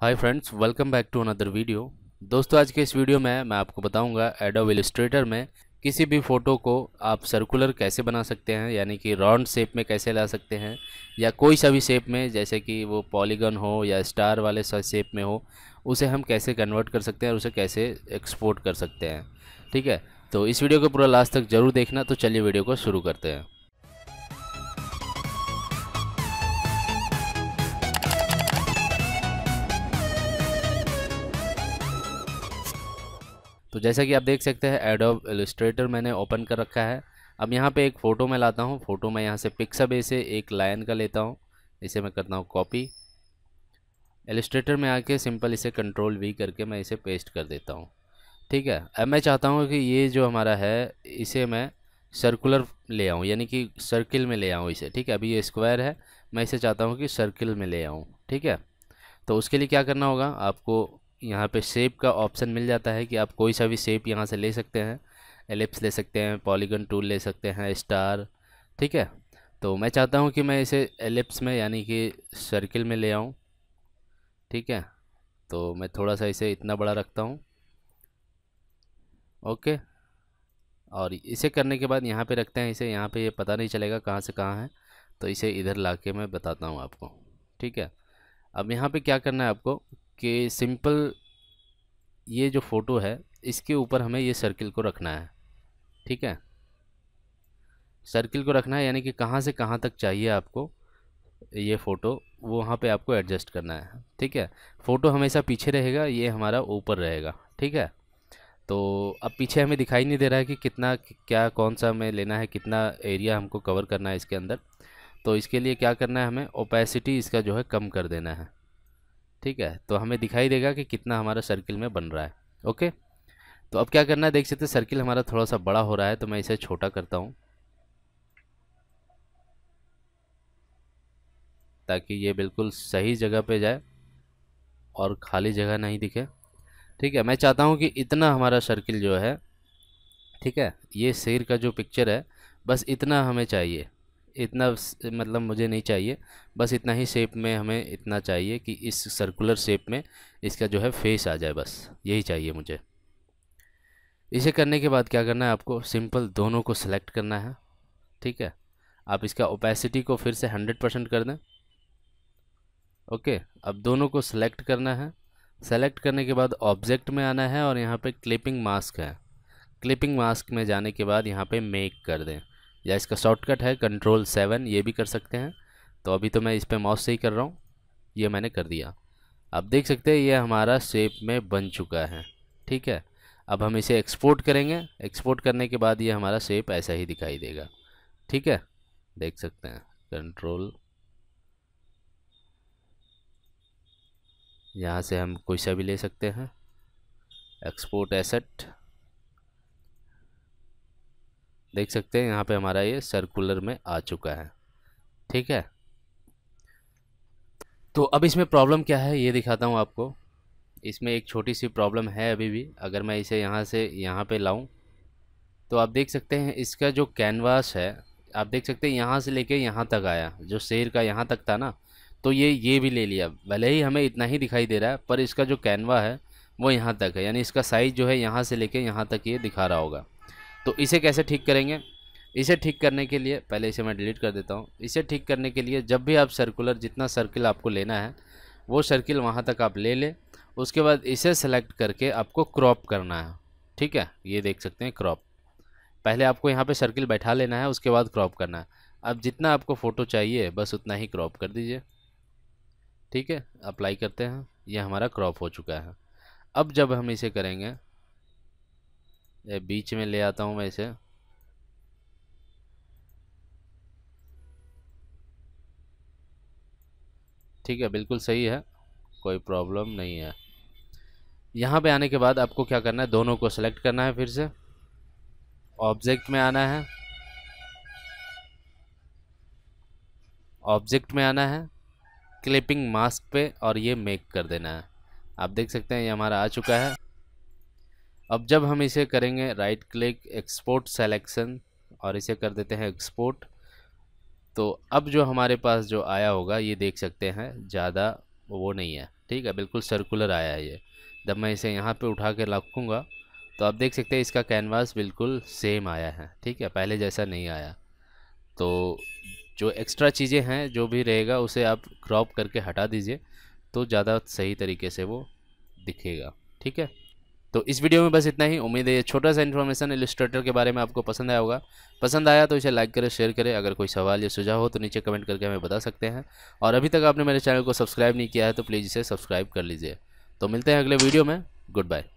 hi friends welcome back to another video दोस्तों आज के इस वीडियो में मैं आपको बताऊंगा एडोब इलिस्ट्रेटर में किसी भी फ़ोटो को आप सर्कुलर कैसे बना सकते हैं यानी कि राउंड शेप में कैसे ला सकते हैं या कोई सा भी शेप में जैसे कि वो पॉलीगन हो या स्टार वाले शेप में हो उसे हम कैसे कन्वर्ट कर सकते हैं और उसे कैसे एक्सपोर्ट कर सकते हैं ठीक है तो इस वीडियो को पूरा लास्ट तक ज़रूर देखना तो चलिए वीडियो को शुरू करते हैं तो जैसा कि आप देख सकते हैं एडोब एलिस्ट्रेटर मैंने ओपन कर रखा है अब यहाँ पे एक फ़ोटो में लाता हूँ फ़ोटो मैं यहाँ से पिक्साबे से एक लाइन का लेता हूँ इसे मैं करता हूँ कॉपी एलिस्ट्रेटर में आके सिंपल इसे कंट्रोल वी करके मैं इसे पेस्ट कर देता हूँ ठीक है अब मैं चाहता हूँ कि ये जो हमारा है इसे मैं सर्कुलर ले आऊँ यानी कि सर्किल में ले आऊँ इसे ठीक है अभी ये स्क्वायर है मैं इसे चाहता हूँ कि सर्किल में ले आऊँ ठीक है तो उसके लिए क्या करना होगा आपको यहाँ पे शेप का ऑप्शन मिल जाता है कि आप कोई सा भी शेप यहाँ से ले सकते हैं एलिप्स ले सकते हैं पॉलीगन टूल ले सकते हैं स्टार ठीक है तो मैं चाहता हूँ कि मैं इसे एलिप्स में यानी कि सर्किल में ले आऊँ ठीक है तो मैं थोड़ा सा इसे इतना बड़ा रखता हूँ ओके और इसे करने के बाद यहाँ पे रखते हैं इसे यहाँ पे ये पता नहीं चलेगा कहाँ से कहाँ है तो इसे इधर ला के मैं बताता हूँ आपको ठीक है अब यहाँ पे क्या करना है आपको कि सिंपल ये जो फ़ोटो है इसके ऊपर हमें ये सर्किल को रखना है ठीक है सर्किल को रखना है यानी कि कहाँ से कहाँ तक चाहिए आपको ये फ़ोटो वो वहाँ पे आपको एडजस्ट करना है ठीक है फ़ोटो हमेशा पीछे रहेगा ये हमारा ऊपर रहेगा ठीक है तो अब पीछे हमें दिखाई नहीं दे रहा है कि कितना क्या कौन सा हमें लेना है कितना एरिया हमको कवर करना है इसके अंदर तो इसके लिए क्या करना है हमें ओपेसिटी इसका जो है कम कर देना है ठीक है तो हमें दिखाई देगा कि कितना हमारा सर्किल में बन रहा है ओके तो अब क्या करना है देख सकते सर्किल हमारा थोड़ा सा बड़ा हो रहा है तो मैं इसे छोटा करता हूँ ताकि ये बिल्कुल सही जगह पे जाए और खाली जगह नहीं दिखे ठीक है मैं चाहता हूँ कि इतना हमारा सर्किल जो है ठीक है ये शेर का जो पिक्चर है बस इतना हमें चाहिए इतना मतलब मुझे नहीं चाहिए बस इतना ही शेप में हमें इतना चाहिए कि इस सर्कुलर शेप में इसका जो है फेस आ जाए बस यही चाहिए मुझे इसे करने के बाद क्या करना है आपको सिंपल दोनों को सिलेक्ट करना है ठीक है आप इसका ओपेसिटी को फिर से हंड्रेड परसेंट कर दें ओके अब दोनों को सिलेक्ट करना है सेलेक्ट करने के बाद ऑब्जेक्ट में आना है और यहाँ पे क्लिपिंग मास्क है क्लिपिंग मास्क में जाने के बाद यहाँ पे मेक कर दें या इसका शॉर्टकट है कंट्रोल सेवन ये भी कर सकते हैं तो अभी तो मैं इस पर माउस से ही कर रहा हूँ ये मैंने कर दिया अब देख सकते हैं ये हमारा शेप में बन चुका है ठीक है अब हम इसे एक्सपोर्ट करेंगे एक्सपोर्ट करने के बाद ये हमारा शेप ऐसा ही दिखाई देगा ठीक है देख सकते हैं कंट्रोल यहाँ से हम कोई सा भी ले सकते हैं एक्सपोर्ट एसेट देख सकते हैं यहाँ पे हमारा ये सर्कुलर में आ चुका है ठीक है तो अब इसमें प्रॉब्लम क्या है ये दिखाता हूँ आपको इसमें एक छोटी सी प्रॉब्लम है अभी भी अगर मैं इसे यहाँ से यहाँ पे लाऊं तो आप देख सकते हैं इसका जो कैनवास है आप देख सकते हैं यहाँ से लेके यहाँ तक आया जो शेर का यहाँ तक था ना तो ये ये भी ले लिया भले ही हमें इतना ही दिखाई दे रहा है पर इसका जो कैनवा है वो यहाँ तक है यानी इसका साइज़ जो है यहाँ से कर यहाँ तक ये दिखा रहा होगा तो इसे कैसे ठीक करेंगे इसे ठीक करने के लिए पहले इसे मैं डिलीट कर देता हूँ इसे ठीक करने के लिए जब भी आप सर्कुलर जितना सर्किल आपको लेना है वो सर्किल वहाँ तक आप ले लें उसके बाद इसे सेलेक्ट करके आपको क्रॉप करना है ठीक है ये देख सकते हैं क्रॉप पहले आपको यहाँ पे सर्किल बैठा लेना है उसके बाद क्रॉप करना है अब जितना आपको फ़ोटो चाहिए बस उतना ही क्रॉप कर दीजिए ठीक है अप्लाई करते हैं ये हमारा क्रॉप हो चुका है अब जब हम इसे करेंगे बीच में ले आता हूँ मैं इसे ठीक है बिल्कुल सही है कोई प्रॉब्लम नहीं है यहाँ पे आने के बाद आपको क्या करना है दोनों को सिलेक्ट करना है फिर से ऑब्जेक्ट में आना है ऑब्जेक्ट में आना है क्लिपिंग मास्क पे और ये मेक कर देना है आप देख सकते हैं ये हमारा आ चुका है अब जब हम इसे करेंगे राइट क्लिक एक्सपोर्ट सेलेक्शन और इसे कर देते हैं एक्सपोर्ट तो अब जो हमारे पास जो आया होगा ये देख सकते हैं ज़्यादा वो नहीं है ठीक है बिल्कुल सर्कुलर आया है ये जब मैं इसे यहाँ पे उठा के रखूँगा तो आप देख सकते हैं इसका कैनवास बिल्कुल सेम आया है ठीक है पहले जैसा नहीं आया तो जो एक्स्ट्रा चीज़ें हैं जो भी रहेगा उसे आप क्रॉप करके हटा दीजिए तो ज़्यादा सही तरीके से वो दिखेगा ठीक है तो इस वीडियो में बस इतना ही उम्मीद है ये छोटा सा इन्फॉर्मेशन इलिस्ट्रेटर के बारे में आपको पसंद आया होगा पसंद आया तो इसे लाइक करें शेयर करें अगर कोई सवाल या सुझाव हो तो नीचे कमेंट करके हमें बता सकते हैं और अभी तक आपने मेरे चैनल को सब्सक्राइब नहीं किया है तो प्लीज़ इसे सब्सक्राइब कर लीजिए तो मिलते हैं अगले वीडियो में गुड बाय